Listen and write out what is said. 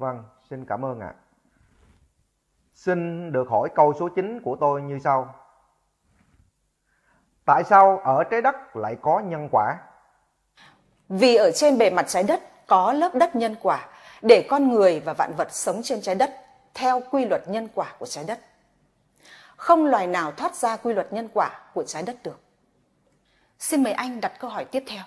Vâng, xin cảm ơn ạ. Xin được hỏi câu số 9 của tôi như sau. Tại sao ở trái đất lại có nhân quả? Vì ở trên bề mặt trái đất có lớp đất nhân quả để con người và vạn vật sống trên trái đất theo quy luật nhân quả của trái đất. Không loài nào thoát ra quy luật nhân quả của trái đất được. Xin mời anh đặt câu hỏi tiếp theo.